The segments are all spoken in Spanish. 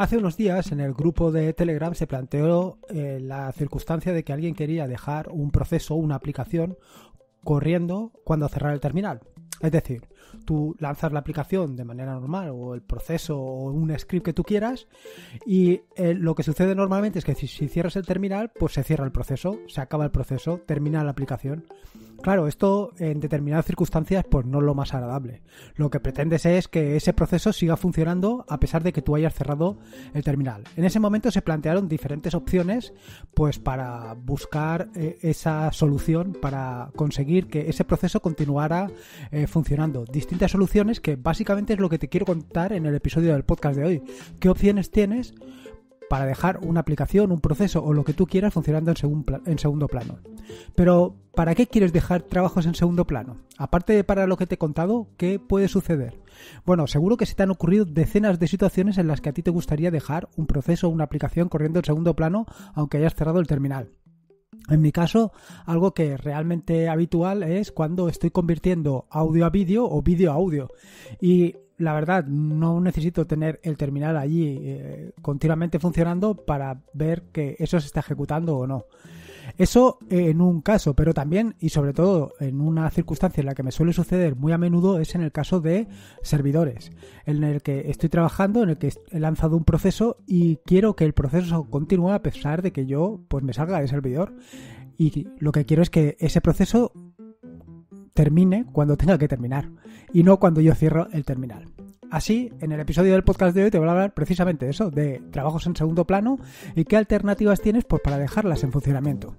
Hace unos días en el grupo de Telegram se planteó eh, la circunstancia de que alguien quería dejar un proceso, una aplicación, corriendo cuando cerrar el terminal. Es decir, tú lanzas la aplicación de manera normal o el proceso o un script que tú quieras y eh, lo que sucede normalmente es que si, cierras el terminal, pues se cierra el proceso, se acaba el proceso, termina la aplicación. Claro, esto en determinadas circunstancias pues no es lo más agradable. Lo que pretendes es que ese proceso siga funcionando a pesar de que tú hayas cerrado el terminal. En ese momento se plantearon diferentes opciones pues para buscar eh, esa solución para conseguir que ese proceso continuara eh, funcionando distintas soluciones, que básicamente es lo que te quiero contar en el episodio del podcast de hoy. ¿Qué opciones tienes para dejar una aplicación, un proceso o lo que tú quieras funcionando en, segundo plano? Pero, ¿para qué quieres dejar trabajos en segundo plano? Aparte de para lo que te he contado, ¿qué puede suceder? Bueno, seguro que se te han ocurrido decenas de situaciones en las que a ti te gustaría dejar un proceso o una aplicación corriendo en segundo plano aunque hayas cerrado el terminal. En mi caso, algo que realmente habitual es cuando estoy convirtiendo audio a vídeo o vídeo a audio. Y la verdad, no necesito tener el terminal allí eh, continuamente funcionando para ver que eso se está ejecutando o no. Eso eh, en un caso, pero también y sobre todo en una circunstancia en la que me suele suceder muy a menudo es en el caso de servidores, en el que estoy trabajando, en el que he lanzado un proceso y quiero que el proceso continúe a pesar de que yo pues me salga del servidor. Y lo que quiero es que ese proceso termine cuando tenga que terminar y no cuando yo cierro el terminal. Así, en el episodio del podcast de hoy te voy a hablar precisamente de eso, de trabajos en segundo plano y qué alternativas tienes pues, para dejarlas en funcionamiento.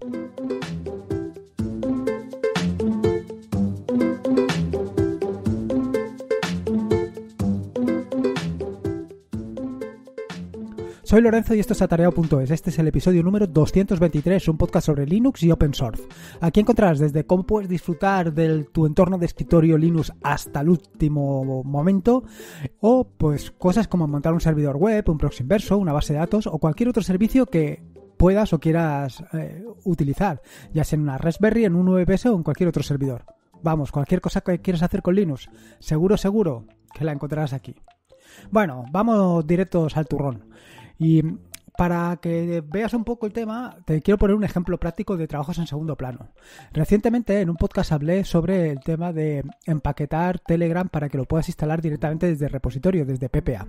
Soy Lorenzo y esto es atareado.es. Este es el episodio número 223, un podcast sobre Linux y open source. Aquí encontrarás desde cómo puedes disfrutar de tu entorno de escritorio Linux hasta el último momento, o pues cosas como montar un servidor web, un proxy inverso, una base de datos o cualquier otro servicio que puedas o quieras eh, utilizar, ya sea en una Raspberry, en un VPS o en cualquier otro servidor. Vamos, cualquier cosa que quieras hacer con Linux, seguro, seguro que la encontrarás aquí. Bueno, vamos directos al turrón. Y para que veas un poco el tema, te quiero poner un ejemplo práctico de trabajos en segundo plano. Recientemente en un podcast hablé sobre el tema de empaquetar Telegram para que lo puedas instalar directamente desde el repositorio, desde PPA.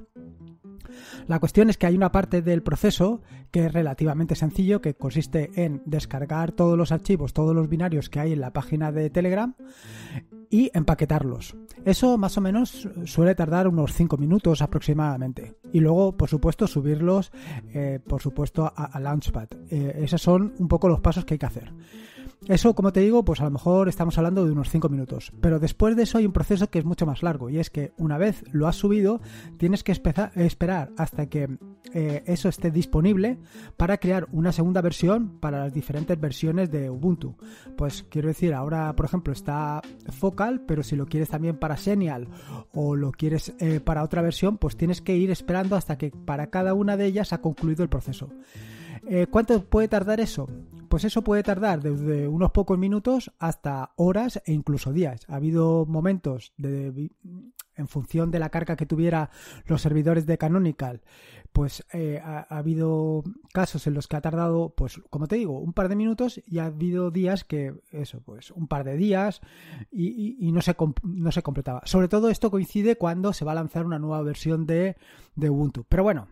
La cuestión es que hay una parte del proceso que es relativamente sencillo, que consiste en descargar todos los archivos, todos los binarios que hay en la página de Telegram y empaquetarlos. Eso más o menos suele tardar unos 5 minutos aproximadamente. Y luego, por supuesto, subirlos, eh, por supuesto, a, Launchpad. Eh, esos son un poco los pasos que hay que hacer. Eso, como te digo, pues a lo mejor estamos hablando de unos 5 minutos. Pero después de eso hay un proceso que es mucho más largo y es que una vez lo has subido, tienes que esperar hasta que eh, eso esté disponible para crear una segunda versión para las diferentes versiones de Ubuntu. Pues quiero decir, ahora por ejemplo está Focal, pero si lo quieres también para Senial o lo quieres eh, para otra versión, pues tienes que ir esperando hasta que para cada una de ellas ha concluido el proceso. Eh, ¿Cuánto puede tardar eso? pues eso puede tardar desde unos pocos minutos hasta horas e incluso días. Ha habido momentos de, en función de la carga que tuviera los servidores de Canonical, pues eh, ha, habido casos en los que ha tardado, pues como te digo, un par de minutos y ha habido días que, eso, pues un par de días y, no, se no se completaba. Sobre todo esto coincide cuando se va a lanzar una nueva versión de Ubuntu. Pero bueno,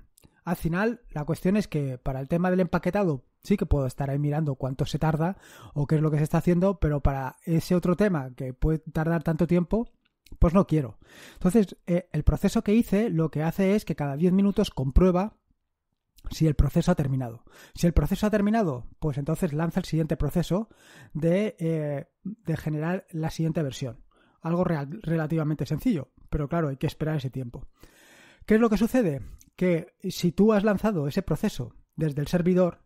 al final, la cuestión es que para el tema del empaquetado sí que puedo estar ahí mirando cuánto se tarda o qué es lo que se está haciendo, pero para ese otro tema que puede tardar tanto tiempo, pues no quiero. Entonces, eh, el proceso que hice lo que hace es que cada 10 minutos comprueba si el proceso ha terminado. Si el proceso ha terminado, pues entonces lanza el siguiente proceso de, eh, de generar la siguiente versión. Algo real, relativamente sencillo, pero claro, hay que esperar ese tiempo. ¿Qué es lo que sucede? que si tú has lanzado ese proceso desde el servidor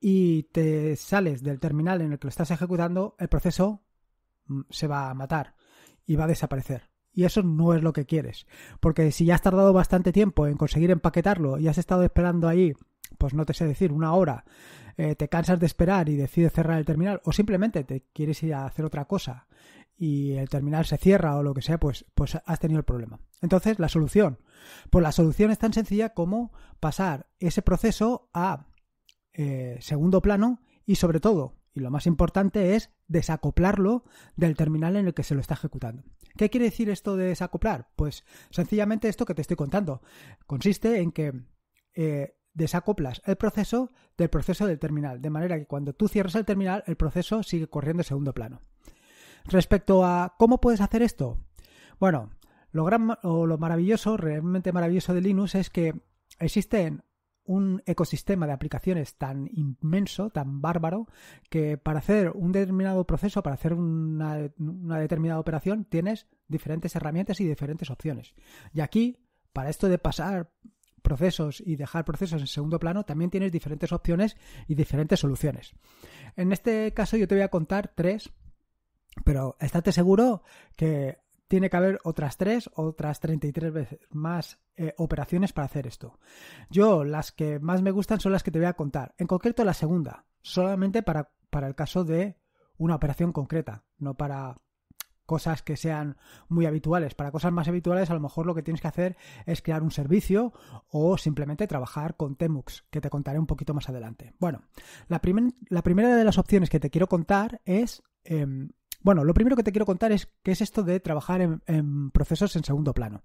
y te sales del terminal en el que lo estás ejecutando, el proceso mm, se va a matar y va a desaparecer. Y eso no es lo que quieres. Porque si ya has tardado bastante tiempo en conseguir empaquetarlo y has estado esperando ahí, pues no te sé decir, una hora, eh, te cansas de esperar y decides cerrar el terminal o simplemente te quieres ir a hacer otra cosa y el terminal se cierra o lo que sea, pues, pues has tenido el problema. Entonces, la solución. Pues la solución es tan sencilla como pasar ese proceso a eh, segundo plano y sobre todo, y lo más importante es desacoplarlo del terminal en el que se lo está ejecutando. ¿Qué quiere decir esto de desacoplar? Pues sencillamente esto que te estoy contando. Consiste en que eh, desacoplas el proceso del proceso del terminal, de manera que cuando tú cierres el terminal, el proceso sigue corriendo en segundo plano. Respecto a cómo puedes hacer esto, bueno, lo, gran, o lo maravilloso, realmente maravilloso de Linux es que existen un ecosistema de aplicaciones tan inmenso, tan bárbaro, que para hacer un determinado proceso, para hacer una, una, determinada operación, tienes diferentes herramientas y diferentes opciones. Y aquí, para esto de pasar procesos y dejar procesos en segundo plano, también tienes diferentes opciones y diferentes soluciones. En este caso yo te voy a contar tres pero estate seguro que tiene que haber otras tres, otras 33 veces más eh, operaciones para hacer esto. Yo las que más me gustan son las que te voy a contar. En concreto la segunda, solamente para, el caso de una operación concreta, no para cosas que sean muy habituales. Para cosas más habituales, a lo mejor lo que tienes que hacer es crear un servicio o simplemente trabajar con Temux, que te contaré un poquito más adelante. Bueno, la, la primera de las opciones que te quiero contar es em, bueno, lo primero que te quiero contar es qué es esto de trabajar en, procesos en segundo plano.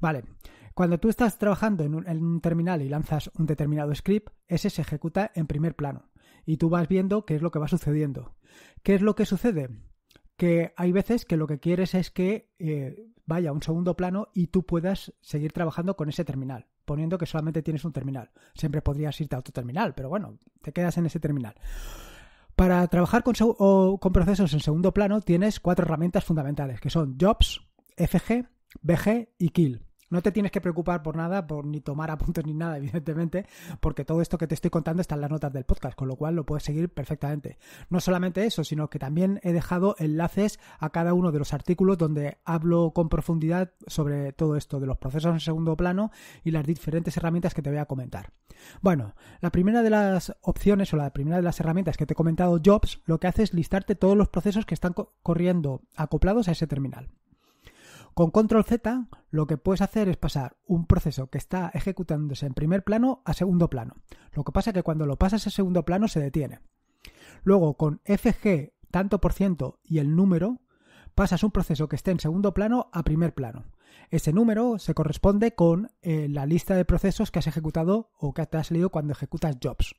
Vale, cuando tú estás trabajando en un, terminal y lanzas un determinado script, ese se ejecuta en primer plano y tú vas viendo qué es lo que va sucediendo. ¿Qué es lo que sucede? Que hay veces que lo que quieres es que eh, vaya a un segundo plano y tú puedas seguir trabajando con ese terminal, poniendo que solamente tienes un terminal. Siempre podrías irte a otro terminal, pero bueno, te quedas en ese terminal. Para trabajar con, procesos en segundo plano tienes cuatro herramientas fundamentales, que son Jobs, FG, BG y Kill. No te tienes que preocupar por nada, por ni tomar apuntes ni nada, evidentemente, porque todo esto que te estoy contando está en las notas del podcast, con lo cual lo puedes seguir perfectamente. No solamente eso, sino que también he dejado enlaces a cada uno de los artículos donde hablo con profundidad sobre todo esto de los procesos en segundo plano y las diferentes herramientas que te voy a comentar. Bueno, la primera de las opciones o la primera de las herramientas que te he comentado, Jobs, lo que hace es listarte todos los procesos que están corriendo acoplados a ese terminal. Con control Z lo que puedes hacer es pasar un proceso que está ejecutándose en primer plano a segundo plano. Lo que pasa es que cuando lo pasas a segundo plano se detiene. Luego con FG tanto por ciento y el número pasas un proceso que esté en segundo plano a primer plano. Ese número se corresponde con eh, la lista de procesos que has ejecutado o que te has leído cuando ejecutas jobs.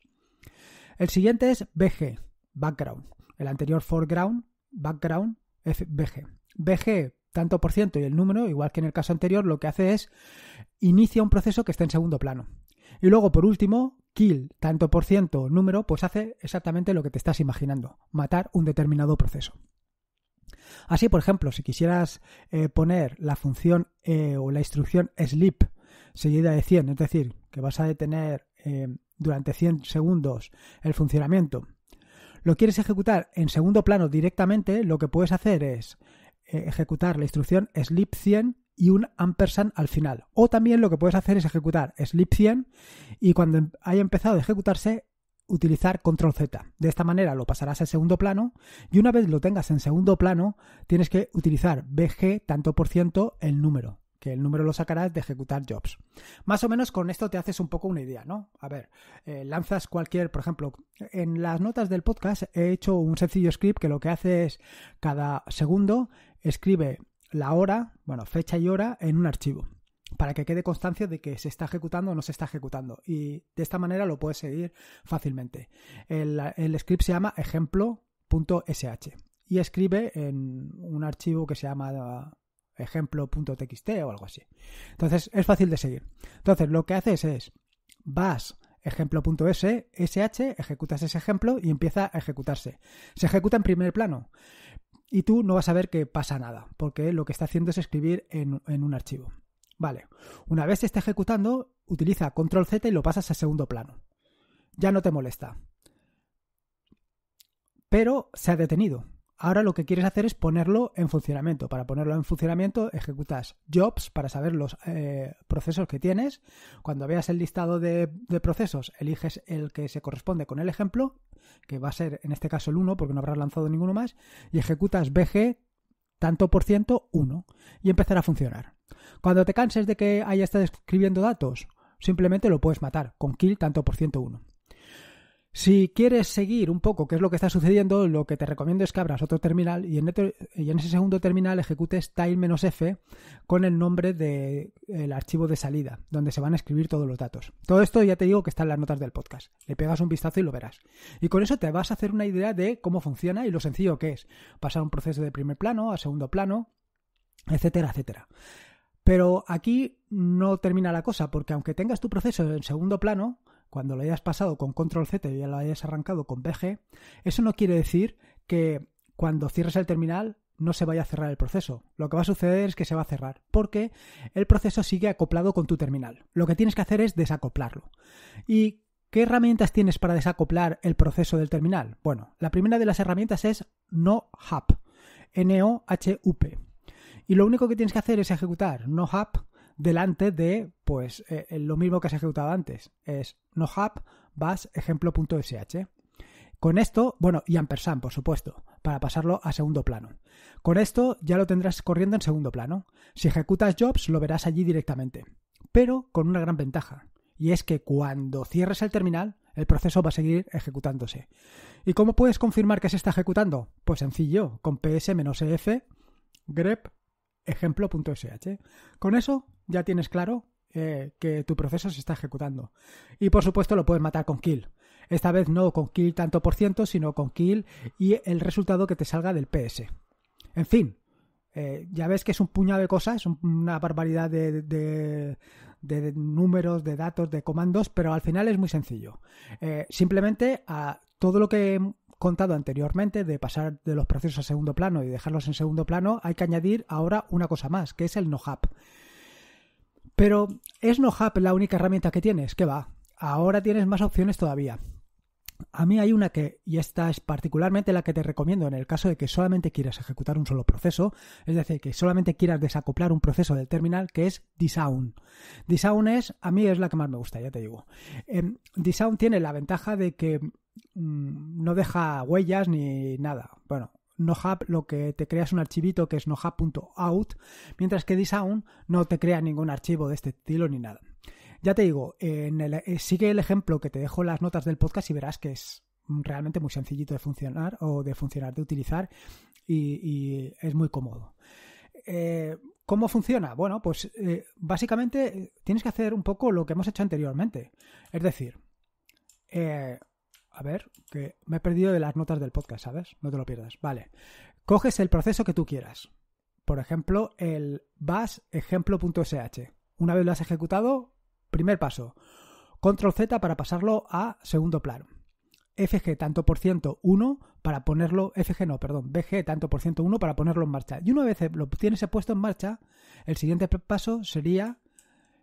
El siguiente es BG, background. El anterior foreground, background, bg. BG tanto por ciento y el número, igual que en el caso anterior, lo que hace es inicia un proceso que está en segundo plano. Y luego, por último, kill, tanto por ciento, número, pues hace exactamente lo que te estás imaginando, matar un determinado proceso. Así, por ejemplo, si quisieras eh, poner la función e o la instrucción sleep seguida de 100, es decir, que vas a detener eh, durante 100 segundos el funcionamiento, lo quieres ejecutar en segundo plano directamente, lo que puedes hacer es eh, ejecutar la instrucción slip 100 y un ampersand al final. O también lo que puedes hacer es ejecutar slip 100 y cuando em, haya empezado a ejecutarse utilizar control Z. De esta manera lo pasarás al segundo plano y una vez lo tengas en segundo plano tienes que utilizar BG tanto por ciento el número, que el número lo sacarás de ejecutar jobs. Más o menos con esto te haces un poco una idea, ¿no? A ver, eh, lanzas cualquier, por ejemplo, en las notas del podcast he hecho un sencillo script que lo que hace es cada segundo escribe la hora, bueno, fecha y hora en un archivo para que quede constancia de que se está ejecutando o no se está ejecutando. Y de esta manera lo puedes seguir fácilmente. El, script se llama ejemplo.sh y escribe en un archivo que se llama ejemplo.txt o algo así. Entonces es fácil de seguir. Entonces lo que haces es vas ejemplo.sh, ejecutas ese ejemplo y empieza a ejecutarse. Se ejecuta en primer plano y tú no vas a ver que pasa nada, porque lo que está haciendo es escribir en, un archivo. Vale, una vez se está ejecutando, utiliza control Z y lo pasas a segundo plano. Ya no te molesta. Pero se ha detenido. Ahora lo que quieres hacer es ponerlo en funcionamiento. Para ponerlo en funcionamiento ejecutas jobs para saber los eh, procesos que tienes. Cuando veas el listado de, de, procesos, eliges el que se corresponde con el ejemplo, que va a ser en este caso el 1 porque no habrás lanzado ninguno más, y ejecutas BG tanto por ciento 1 y empezará a funcionar. Cuando te canses de que haya estado escribiendo datos, simplemente lo puedes matar con kill tanto por ciento 1. Si quieres seguir un poco qué es lo que está sucediendo, lo que te recomiendo es que abras otro terminal y en, este, ese segundo terminal ejecutes tile-f con el nombre del archivo de salida, donde se van a escribir todos los datos. Todo esto ya te digo que está en las notas del podcast. Le pegas un vistazo y lo verás. Y con eso te vas a hacer una idea de cómo funciona y lo sencillo que es. Pasar un proceso de primer plano a segundo plano, etcétera, etcétera. Pero aquí no termina la cosa, porque aunque tengas tu proceso en segundo plano, cuando lo hayas pasado con control Z y ya lo hayas arrancado con BG, eso no quiere decir que cuando cierres el terminal no se vaya a cerrar el proceso. Lo que va a suceder es que se va a cerrar, porque el proceso sigue acoplado con tu terminal. Lo que tienes que hacer es desacoplarlo. ¿Y qué herramientas tienes para desacoplar el proceso del terminal? Bueno, la primera de las herramientas es NoHub. N-O-H-U-P. Y lo único que tienes que hacer es ejecutar NoHub delante de pues eh, eh, lo mismo que has ejecutado antes. Es nohub punto ejemplo.sh. Con esto, bueno, y ampersand, por supuesto, para pasarlo a segundo plano. Con esto ya lo tendrás corriendo en segundo plano. Si ejecutas jobs, lo verás allí directamente. Pero con una gran ventaja, y es que cuando cierres el terminal, el proceso va a seguir ejecutándose. ¿Y cómo puedes confirmar que se está ejecutando? Pues sencillo, con ps-f e grep ejemplo.sh. Con eso ya tienes claro eh, que tu proceso se está ejecutando. Y por supuesto lo puedes matar con kill. Esta vez no con kill tanto por ciento, sino con kill y el resultado que te salga del PS. En fin, eh, ya ves que es un puñado de cosas, una barbaridad de, números, de datos, de comandos, pero al final es muy sencillo. Eh, simplemente a todo lo que he contado anteriormente de pasar de los procesos a segundo plano y dejarlos en segundo plano, hay que añadir ahora una cosa más, que es el no-hub. Pero es NoHub la única herramienta que tienes, que va. Ahora tienes más opciones todavía. A mí hay una que, y esta es particularmente la que te recomiendo en el caso de que solamente quieras ejecutar un solo proceso, es decir, que solamente quieras desacoplar un proceso del terminal, que es Disown. Disown es, a mí es la que más me gusta, ya te digo. Eh, em, Disown tiene la ventaja de que mm, no deja huellas ni nada. Bueno, NoHub lo que te creas un archivito que es nohub.out, mientras que disown no te crea ningún archivo de este estilo ni nada. Ya te digo, eh, sigue el ejemplo que te dejo en las notas del podcast y verás que es realmente muy sencillito de funcionar o de funcionar, de utilizar y, es muy cómodo. Eh, ¿Cómo funciona? Bueno, pues eh, básicamente tienes que hacer un poco lo que hemos hecho anteriormente. Es decir, a ver, que me he perdido de las notas del podcast, ¿sabes? No te lo pierdas. Vale. Coges el proceso que tú quieras. Por ejemplo, el bash ejemplo.sh. Una vez lo has ejecutado, primer paso. Control Z para pasarlo a segundo plano. FG tanto por ciento 1 para ponerlo, FG no, perdón, BG tanto por ciento 1 para ponerlo en marcha. Y una vez lo tienes puesto en marcha, el siguiente paso sería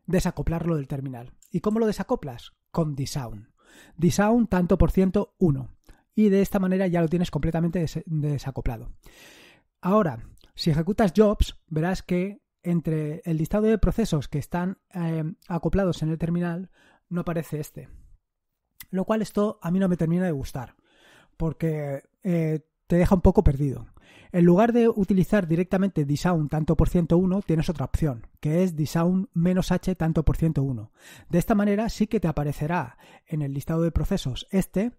desacoplarlo del terminal. ¿Y cómo lo desacoplas? Con disown disown tanto por ciento 1. Y de esta manera ya lo tienes completamente desacoplado. Ahora, si ejecutas jobs, verás que entre el listado de procesos que están eh, acoplados en el terminal no aparece este. Lo cual esto a mí no me termina de gustar, porque eh, te deja un poco perdido. En lugar de utilizar directamente disown tanto por ciento 1, tienes otra opción, que es disown menos h tanto por ciento 1. De esta manera sí que te aparecerá en el listado de procesos este,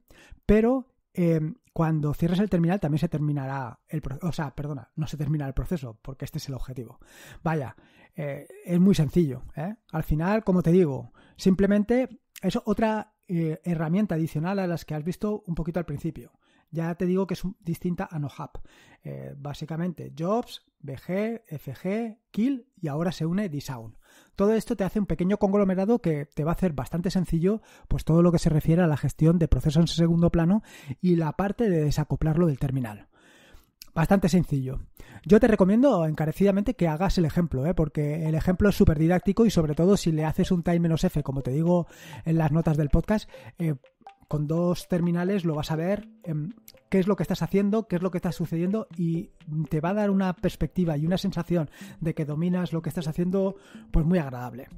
pero em, cuando cierres el terminal también se terminará el proceso, o sea, perdona, no se termina el proceso, porque este es el objetivo. Vaya, eh, es muy sencillo. ¿eh? Al final, como te digo, simplemente es otra eh, herramienta adicional a las que has visto un poquito al principio. Ya te digo que es distinta a NoHub. Eh, básicamente, Jobs, BG, FG, Kill y ahora se une Disown. Todo esto te hace un pequeño conglomerado que te va a hacer bastante sencillo pues todo lo que se refiere a la gestión de procesos en segundo plano y la parte de desacoplarlo del terminal bastante sencillo. Yo te recomiendo encarecidamente que hagas el ejemplo, ¿eh? porque el ejemplo es súper didáctico y sobre todo si le haces un time F, como te digo en las notas del podcast, eh, con dos terminales lo vas a ver em, qué es lo que estás haciendo, qué es lo que está sucediendo y te va a dar una perspectiva y una sensación de que dominas lo que estás haciendo pues muy agradable.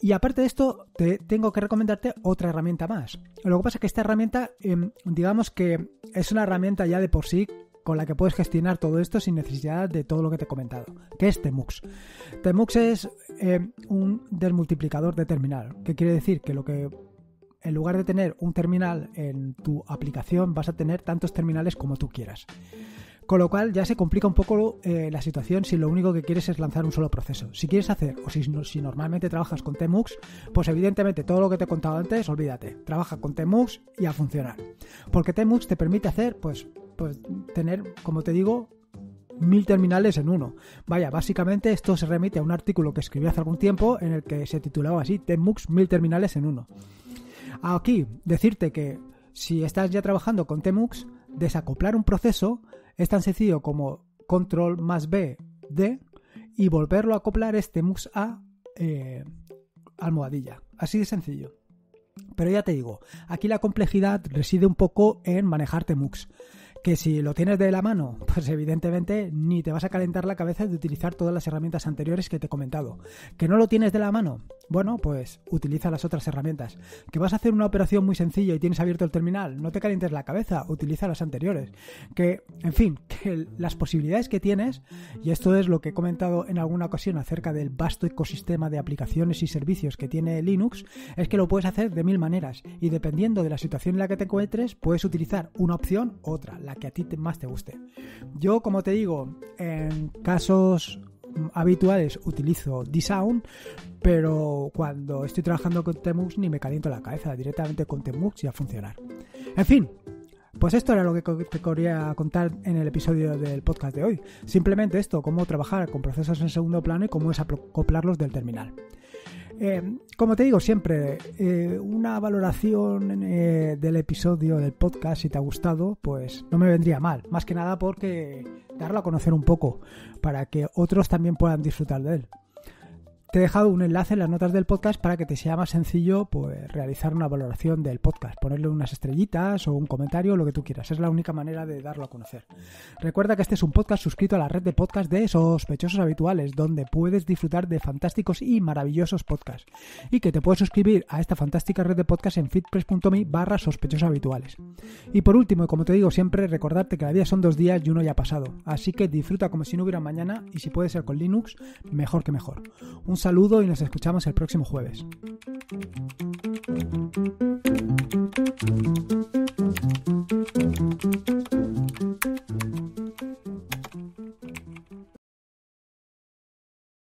Y aparte de esto, te tengo que recomendarte otra herramienta más. Lo que pasa es que esta herramienta, em, digamos que es una herramienta ya de por sí con la que puedes gestionar todo esto sin necesidad de todo lo que te he comentado, que es Temux. Temux es em, un desmultiplicador de terminal, que quiere decir que lo que en lugar de tener un terminal en tu aplicación, vas a tener tantos terminales como tú quieras. Con lo cual ya se complica un poco eh, la situación si lo único que quieres es lanzar un solo proceso. Si quieres hacer, o si, si normalmente trabajas con TMUX, pues evidentemente todo lo que te he contado antes, olvídate. Trabaja con TMUX y a funcionar. Porque TMUX te permite hacer, pues, pues tener, como te digo, mil terminales en uno. Vaya, básicamente esto se remite a un artículo que escribí hace algún tiempo en el que se titulaba así, TMUX mil terminales en uno. Ah, aquí, decirte que si estás ya trabajando con Temux, desacoplar un proceso es tan sencillo como control más B, D y volverlo a acoplar es Temux a eh, almohadilla. Así de sencillo. Pero ya te digo, aquí la complejidad reside un poco en manejar TMUX que si lo tienes de la mano, pues evidentemente ni te vas a calentar la cabeza de utilizar todas las herramientas anteriores que te he comentado. Que no lo tienes de la mano, bueno, pues utiliza las otras herramientas. Que vas a hacer una operación muy sencilla y tienes abierto el terminal, no te calientes la cabeza, utiliza las anteriores. Que, en fin, que las posibilidades que tienes, y esto es lo que he comentado en alguna ocasión acerca del vasto ecosistema de aplicaciones y servicios que tiene Linux, es que lo puedes hacer de mil maneras y dependiendo de la situación en la que te encuentres, puedes utilizar una opción u otra la que a ti más te guste. Yo, como te digo, en casos habituales utilizo D-Sound, pero cuando estoy trabajando con Temux ni me caliento la cabeza, directamente con Temux y a funcionar. En fin, pues esto era lo que te quería contar en el episodio del podcast de hoy. Simplemente esto, cómo trabajar con procesos en segundo plano y cómo desacoplarlos del terminal. Eh, como te digo siempre, eh, una valoración eh, del episodio del podcast, si te ha gustado, pues no me vendría mal. Más que nada porque darlo a conocer un poco, para que otros también puedan disfrutar de él. Te he dejado un enlace en las notas del podcast para que te sea más sencillo pues, realizar una valoración del podcast, ponerle unas estrellitas o un comentario, lo que tú quieras. Es la única manera de darlo a conocer. Recuerda que este es un podcast suscrito a la red de podcast de sospechosos habituales, donde puedes disfrutar de fantásticos y maravillosos podcasts. Y que te puedes suscribir a esta fantástica red de podcasts en fitpress.me barra sospechosos habituales. Y por último, como te digo siempre, recordarte que la vida son dos días y uno ya ha pasado. Así que disfruta como si no hubiera mañana y si puede ser con Linux, mejor que mejor. Un un saludo y nos escuchamos el próximo jueves.